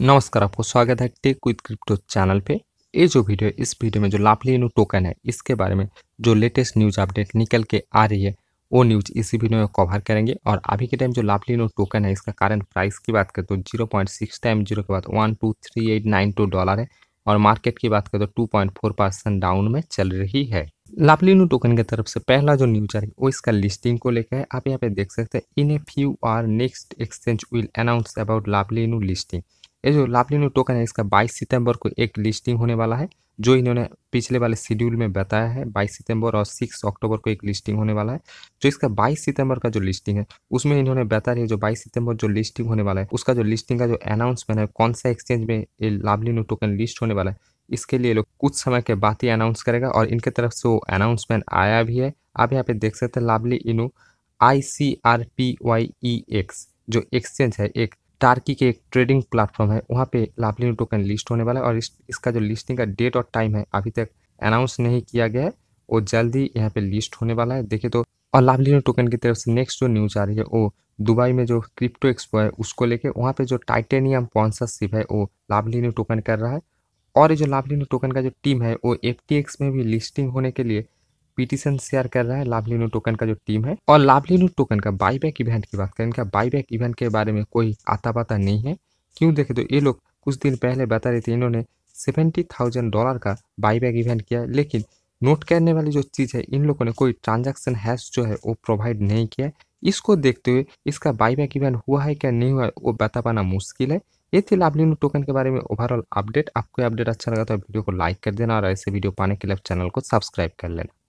नमस्कार आपको स्वागत है टेक विद क्रिप्टो चैनल पे ये जो वीडियो है इस वीडियो में जो लापलिनो टोकन है इसके बारे में जो लेटेस्ट न्यूज अपडेट निकल के आ रही है वो न्यूज इसी वीडियो में कवर करेंगे और अभी के टाइम जो लापलिनो टोकन है इसका कारण प्राइस की बात करें तो zero point six time zero के बाद one two three eight nine two dollar है और मार्केट की बात करें तो two point four percent down में चल रही है लापलिनो टोकन की तरफ से पहला जो न्यूज आ है वो इसका लिस्टिंग को लेकर है आप यहाँ पे देख सकते हैं in a few are next exchange will announce about लापलिनो लिस्टिंग ये जो लाभलिनो टोकन है इसका 22 सितंबर को एक लिस्टिंग होने वाला है जो इन्होंने पिछले वाले शेड्यूल में बताया है 22 सितंबर और 6 अक्टूबर को एक लिस्टिंग होने वाला है जो इसका 22 सितंबर का जो लिस्टिंग है उसमें इन्होंने बताया है जो 22 सितंबर जो लिस्टिंग होने वाला है उसका जो लिस्टिंग का जो अनाउंसमेंट है कौन सा एक्सचेंज में ये लाभलिनो टोकन लिस्ट होने वाला है इसके लिए लोग कुछ समय के बाद ही अनाउंस करेगा और इनके तरफ से वो अनाउंसमेंट आया भी है आप यहाँ पे देख सकते हैं लाभली इनो I C R P Y E X जो एक्सचेंज है एक टार्की के एक ट्रेडिंग प्लेटफॉर्म है वहाँ पे लाभलीन टोकन लिस्ट होने वाला है और इस, इसका जो लिस्टिंग का डेट और टाइम है अभी तक अनाउंस नहीं किया गया है वो जल्दी यहाँ पे लिस्ट होने वाला है देखिए तो और लाभलीन टोकन की तरफ से नेक्स्ट जो न्यूज़ आ रही है वो दुबई में जो क्रिप्टो एक्सपो है उसको लेके वहाँ पे जो टाइटेनियम स्पॉन्सरशिप है वो लाभलीन टोकन कर रहा है और ये जो लाभलीन टोकन का जो टीम है वो एफ में भी लिस्टिंग होने के लिए पिटिशन शेयर कर रहा है लाभलिनो टोकन का जो टीम है और लाभलिनो टोकन का बाईबैक इवेंट की बात करें इनका बाईबैक इवेंट के बारे में कोई आता पाता नहीं है क्यों देखे तो ये लोग कुछ दिन पहले बता रहे थे इन्होंने सेवेंटी थाउजेंड डॉलर का बाईबैक इवेंट किया लेकिन नोट करने वाली जो चीज़ है इन लोगों ने कोई ट्रांजैक्शन हैश जो है वो प्रोवाइड नहीं किया इसको देखते हुए इसका बाईबैक इवेंट हुआ है क्या नहीं हुआ है वो बता पाना मुश्किल है ये थी लाभलिनो टोकन के बारे में ओवरऑल अपडेट आपको अपडेट अच्छा लगा तो वीडियो को लाइक कर देना और ऐसे वीडियो पाने के लिए चैनल को सब्सक्राइब कर लेना